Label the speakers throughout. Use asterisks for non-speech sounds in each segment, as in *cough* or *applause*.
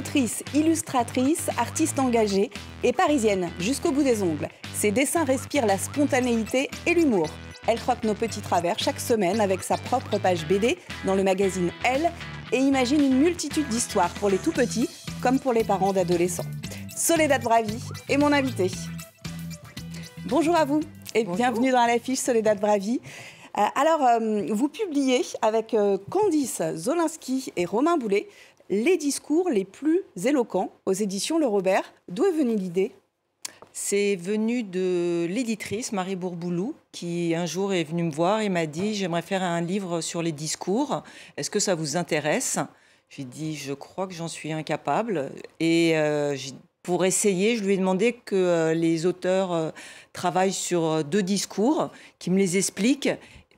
Speaker 1: autrice, illustratrice, artiste engagée et parisienne jusqu'au bout des ongles. Ses dessins respirent la spontanéité et l'humour. Elle croque nos petits travers chaque semaine avec sa propre page BD dans le magazine Elle et imagine une multitude d'histoires pour les tout petits comme pour les parents d'adolescents. Soledad Bravi est mon invitée. Bonjour à vous et bienvenue dans l'affiche Soledad Bravi. Euh, alors, euh, vous publiez avec euh, Candice Zolinski et Romain Boulet les discours les plus éloquents aux éditions Le Robert. D'où est venue l'idée
Speaker 2: c'est venu de l'éditrice Marie Bourboulou qui un jour est venue me voir et m'a dit j'aimerais faire un livre sur les discours. Est-ce que ça vous intéresse J'ai dit je crois que j'en suis incapable et euh, pour essayer, je lui ai demandé que euh, les auteurs euh, travaillent sur deux discours, qui me les expliquent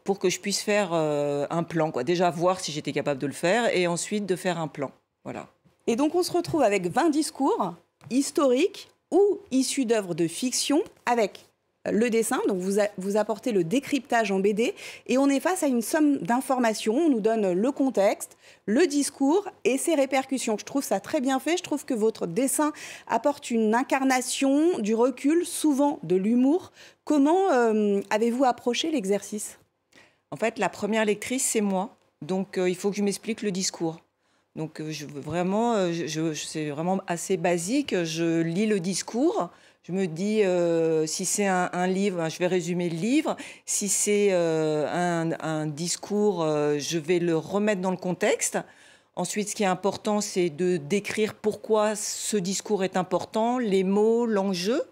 Speaker 2: pour que je puisse faire un plan. Quoi. Déjà voir si j'étais capable de le faire et ensuite de faire
Speaker 1: un plan. Voilà. Et donc on se retrouve avec 20 discours historiques ou issus d'œuvres de fiction avec euh, le dessin, donc vous, vous apportez le décryptage en BD, et on est face à une somme d'informations, on nous donne le contexte, le discours et ses répercussions. Je trouve ça très bien fait, je trouve que votre dessin apporte une incarnation, du recul, souvent de l'humour. Comment euh, avez-vous approché l'exercice En fait, la première lectrice, c'est moi, donc euh, il faut que je m'explique le discours.
Speaker 2: Donc euh, je, vraiment, euh, je, c'est vraiment assez basique. Je lis le discours. Je me dis, euh, si c'est un, livre, ben, je vais résumer le livre. Si c'est un, discours, je vais le remettre dans le contexte. Ensuite, ce qui est important, c'est de décrire pourquoi ce discours est important, les mots, l'enjeu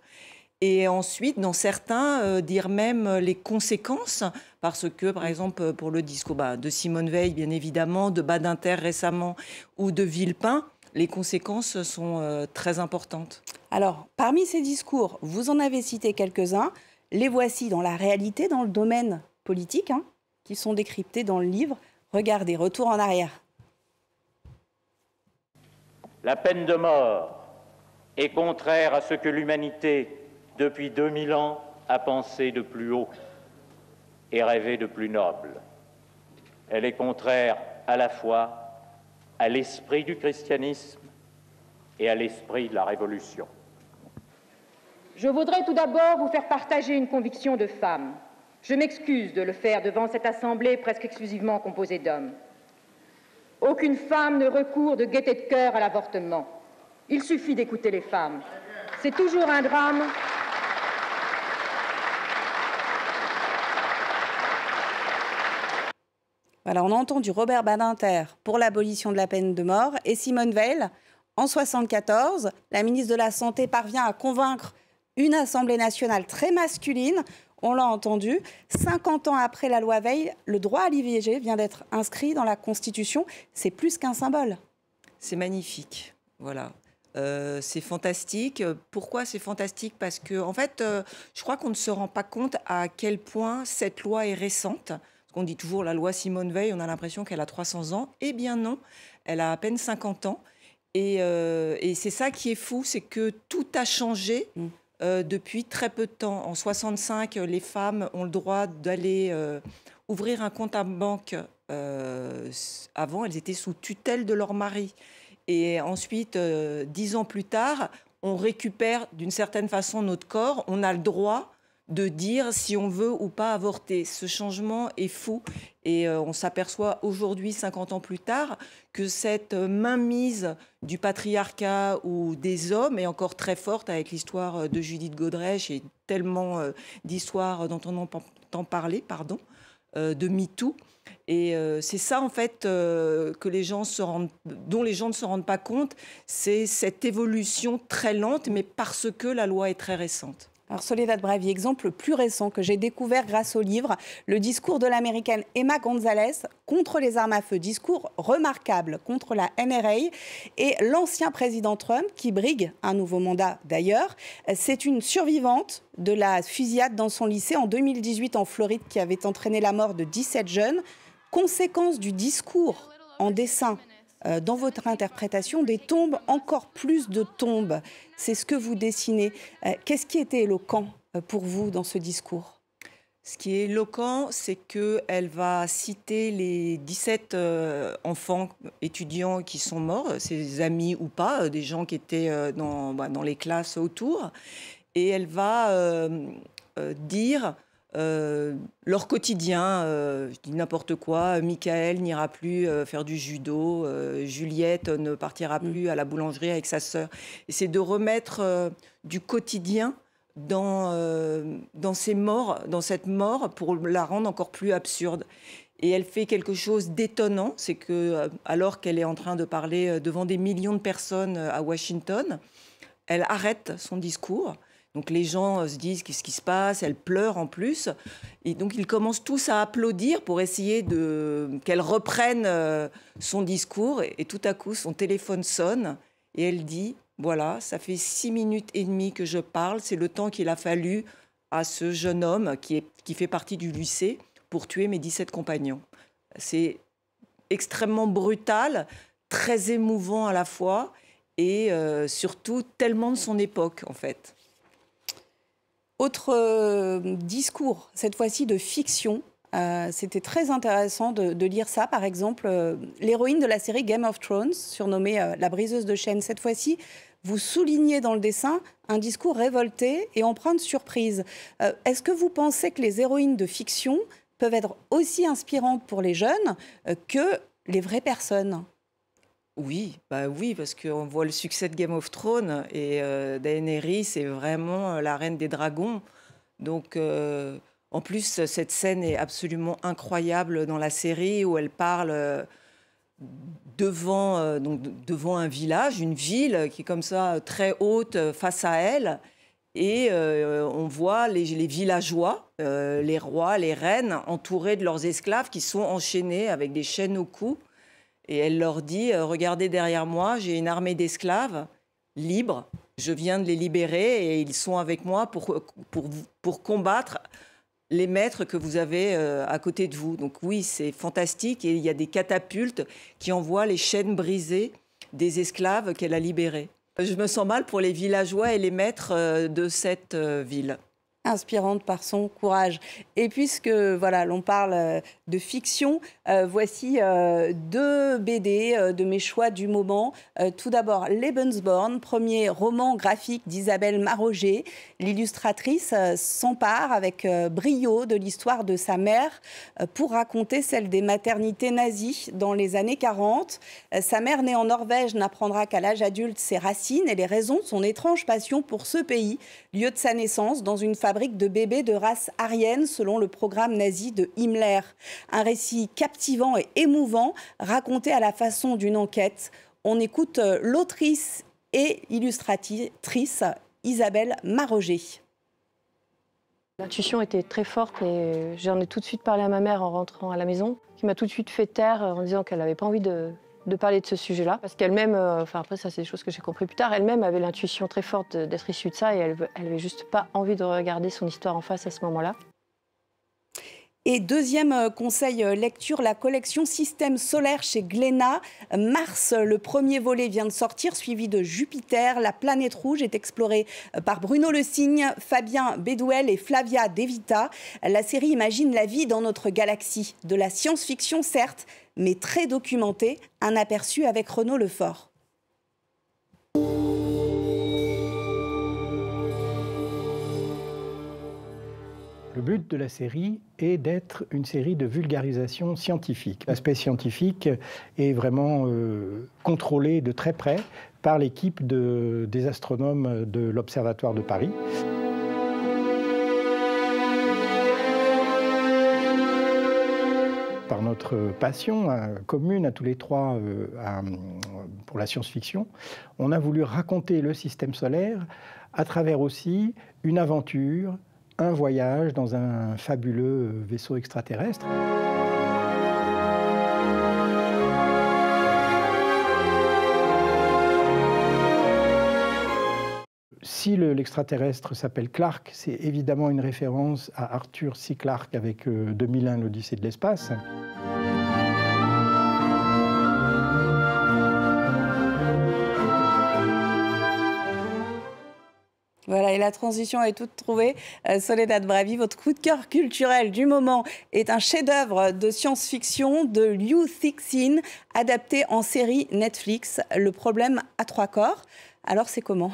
Speaker 2: et ensuite, dans certains, euh, dire même les conséquences, parce que, par exemple, euh, pour le discours bah, de Simone Veil, bien évidemment, de Badinter récemment, ou de Villepin, les conséquences sont euh, très importantes.
Speaker 1: Alors, parmi ces discours, vous en avez cité quelques-uns. Les voici dans la réalité, dans le domaine politique, hein, qui sont décryptés dans le livre. Regardez, retour en arrière.
Speaker 2: La peine de mort est contraire à ce que l'humanité depuis 2000 ans, à penser de plus haut et rêver de plus noble. Elle est contraire à la foi, à l'esprit du christianisme et à l'esprit de la Révolution.
Speaker 1: Je voudrais tout d'abord vous faire partager une conviction de femme. Je m'excuse de le faire devant cette assemblée presque exclusivement composée d'hommes. Aucune femme ne recourt de gaieté de cœur à l'avortement. Il suffit d'écouter les femmes. C'est toujours un drame on a entendu Robert Badinter pour l'abolition de la peine de mort et Simone Veil. En 1974, la ministre de la Santé parvient à convaincre une Assemblée nationale très masculine. On l'a entendu. 50 ans après la loi Veil, le droit à l'IVG vient d'être inscrit dans la Constitution. C'est plus qu'un symbole. C'est magnifique.
Speaker 2: Voilà. Euh, c'est fantastique. Pourquoi c'est fantastique Parce que, en fait, euh, je crois qu'on ne se rend pas compte à quel point cette loi est récente. On qu'on dit toujours la loi Simone Veil, on a l'impression qu'elle a 300 ans. Eh bien non, elle a à peine 50 ans. Euh, et, c'est ça qui est fou, c'est que tout a changé mm. euh, depuis très peu de temps. En 65, euh, les femmes ont le droit d'aller ouvrir un compte à banque. avant, elles étaient sous tutelle de leur mari. Et ensuite, dix ans plus tard, on récupère d'une certaine façon notre corps. On a le droit de dire si on veut ou pas avorter. Ce changement est fou et euh, on s'aperçoit aujourd'hui, 50 ans plus tard, que cette mainmise du patriarcat ou des hommes est encore très forte avec l'histoire euh, de Judith Godrèche et tellement euh, d'histoires dont on entend parler, pardon, de MeToo. Et c'est ça en fait dont les gens ne se rendent pas compte, c'est cette évolution très lente, mais parce que la loi est très récente.
Speaker 1: Alors Soledad Bravi, exemple plus récent que j'ai découvert grâce au livre, le discours de l'américaine Emma Gonzalez contre les armes à feu, discours remarquable contre la NRA et l'ancien président Trump qui brigue un nouveau mandat d'ailleurs. C'est une survivante de la fusillade dans son lycée en 2018 en Floride qui avait entraîné la mort de 17 jeunes. Conséquence du discours en dessin euh, dans votre interprétation, des tombes, encore plus de tombes. C'est ce que vous dessinez. Euh, qu'est-ce qui était éloquent euh, pour vous dans ce discours
Speaker 2: ce qui est éloquent, c'est qu'elle va citer les 17 enfants étudiants qui sont morts, ses amis ou pas, des gens qui étaient bah, dans les classes autour. Et elle va dire euh, leur quotidien, euh, je dis n'importe quoi, Michael n'ira plus euh, faire du judo, Juliette ne partira mm. plus à la boulangerie avec sa sœur. C'est de remettre du quotidien dans, dans cette mort, pour la rendre encore plus absurde. Et elle fait quelque chose d'étonnant, c'est que alors qu'elle est en train de parler devant des millions de personnes à Washington, elle arrête son discours donc les gens euh, se disent qu'est-ce qui se passe, elle pleure en plus. Et donc ils commencent tous à applaudir pour essayer de qu'elle reprenne euh, son discours. Et, tout à coup, son téléphone sonne et elle dit, voilà, ça fait six minutes et demie que je parle, c'est le temps qu'il a fallu à ce jeune homme qui, fait partie du lycée pour tuer mes 17 compagnons. C'est extrêmement brutal, très émouvant à la fois et euh, surtout tellement de son époque en fait.
Speaker 1: Autre euh, discours, cette fois-ci de fiction. Euh, c'était très intéressant de, lire ça, par exemple, euh, l'héroïne de la série Game of Thrones, surnommée la briseuse de chaînes. Cette fois-ci, vous soulignez dans le dessin un discours révolté et empreint de surprise. Est-ce que vous pensez que les héroïnes de fiction peuvent être aussi inspirantes pour les jeunes que les vraies personnes
Speaker 2: oui, bah oui, parce qu'on voit le succès de Game of Thrones et euh, Daenerys c'est vraiment euh, la reine des dragons. Donc, euh, en plus, cette scène est absolument incroyable dans la série où elle parle devant, devant un village, une ville qui est comme ça très haute face à elle. Et on voit les, villageois, les rois, les reines, entourés de leurs esclaves qui sont enchaînés avec des chaînes au cou et elle leur dit euh, Regardez derrière moi, j'ai une armée d'esclaves libres, je viens de les libérer et ils sont avec moi pour, pour, pour combattre les maîtres que vous avez euh, à côté de vous. Donc, oui, c'est fantastique et il y a des catapultes qui envoient les chaînes brisées des esclaves qu'elle a libérés. Je me sens mal pour les villageois et les maîtres euh, de
Speaker 1: cette ville inspirante par son courage. Et puisque voilà, l'on parle euh, de fiction, euh, voici euh, deux BD de mes choix du moment. tout d'abord, Lebensborn, premier roman graphique d'Isabelle Maroger. L'illustratrice s'empare avec brio de l'histoire de sa mère pour raconter celle des maternités nazies dans les années 40. sa mère, née en Norvège, n'apprendra qu'à l'âge adulte ses racines et les raisons de son étrange passion pour ce pays, lieu de sa naissance, dans une fabrique de bébés de race aryenne selon le programme nazi de Himmler. Un récit captivant et émouvant raconté à la façon d'une enquête. On écoute euh, l'autrice et illustratrice Isabelle Maroger. L'intuition était très forte et euh, j'en ai tout de suite parlé à ma mère en rentrant à la maison, qui m'a tout de suite fait taire euh, en disant qu'elle n'avait pas envie de, de parler de ce sujet-là, parce qu'elle-même, euh, enfin après ça c'est des choses que j'ai compris plus tard, elle-même avait l'intuition très forte d'être issue de ça et elle, n'avait juste pas envie de regarder son histoire en face à ce moment-là. Et deuxième euh, conseil euh, lecture, la collection Système solaire chez Glénat. Mars, euh, le premier volet vient de sortir, suivi de Jupiter. La planète rouge est explorée par Bruno Le Signe, Fabien Bédouel et Flavia Devita. La série imagine la vie dans notre galaxie. De la science-fiction, certes, mais très documentée. Un aperçu avec Renaud Lefort.
Speaker 2: Le but de la série est d'être une série de vulgarisation scientifique. L'aspect scientifique est vraiment euh, contrôlé de très près par l'équipe des astronomes de l'Observatoire de Paris. par notre passion euh, commune à tous les trois euh, pour la science-fiction, on a voulu raconter le système solaire à travers aussi une aventure, un voyage dans un fabuleux vaisseau extraterrestre.
Speaker 1: si l'extraterrestre
Speaker 2: s'appelle Clark, c'est évidemment une référence à Arthur C. Clarke avec 2001, euh, l'Odyssée
Speaker 1: de l'espace. Voilà, et la transition est toute trouvée. Euh, Soledad Bravi, votre coup de cœur culturel du moment est un chef-d'œuvre de science-fiction de Liu Cixin, adapté en série Netflix, Le problème à trois corps. Alors, c'est comment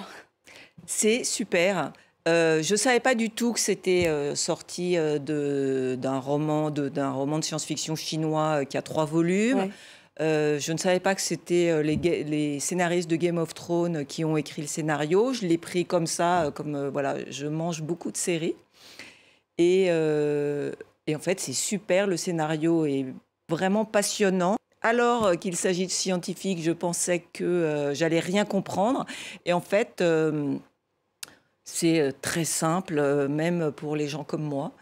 Speaker 2: C'est super. Euh, je ne savais pas du tout que c'était euh, sorti d'un roman de, de science-fiction chinois qui a trois volumes. Euh, je ne savais pas que c'était euh, les, scénaristes de Game of Thrones qui ont écrit le scénario. Je l'ai pris comme ça, euh, comme voilà, je mange beaucoup de séries. Et, et en fait, c'est super, le scénario est vraiment passionnant. Alors qu'il s'agit de scientifiques, je pensais que j'allais rien comprendre. Et en fait, c'est très simple, même pour les gens comme moi.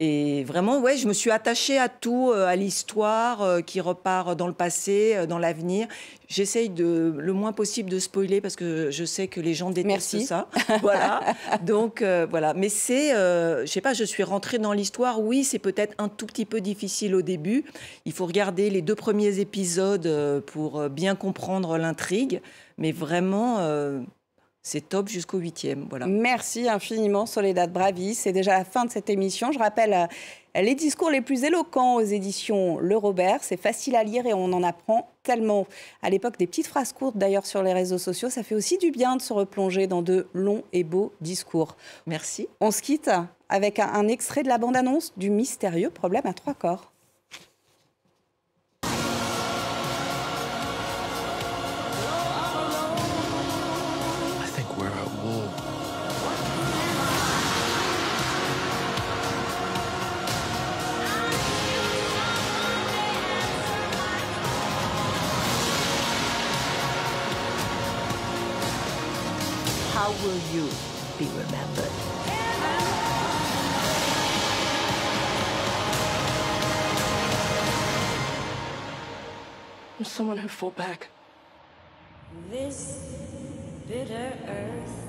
Speaker 2: Et vraiment, ouais, je me suis attachée à tout, euh, à l'histoire euh, qui repart dans le passé, euh, dans l'avenir. J'essaye de le moins possible de spoiler parce que je sais que les gens détestent ça. Voilà. *laughs* Donc voilà. Mais c'est, je sais pas, je suis rentrée dans l'histoire. Oui, c'est peut-être un tout petit peu difficile au début. Il faut regarder les deux premiers épisodes pour bien comprendre
Speaker 1: l'intrigue. Mais vraiment c'est top jusqu'au huitième. Voilà. Merci infiniment Soledad Bravi. C'est déjà la fin de cette émission. Je rappelle euh, les discours les plus éloquents aux éditions Le Robert. C'est facile à lire et on en apprend tellement. À l'époque, des petites phrases courtes d'ailleurs sur les réseaux sociaux, ça fait aussi du bien de se replonger dans de longs et beaux discours. Merci. On se quitte avec un extrait de la bande-annonce du mystérieux problème à trois corps.
Speaker 2: how will you be remembered? I'm someone who fought back. This bitter earth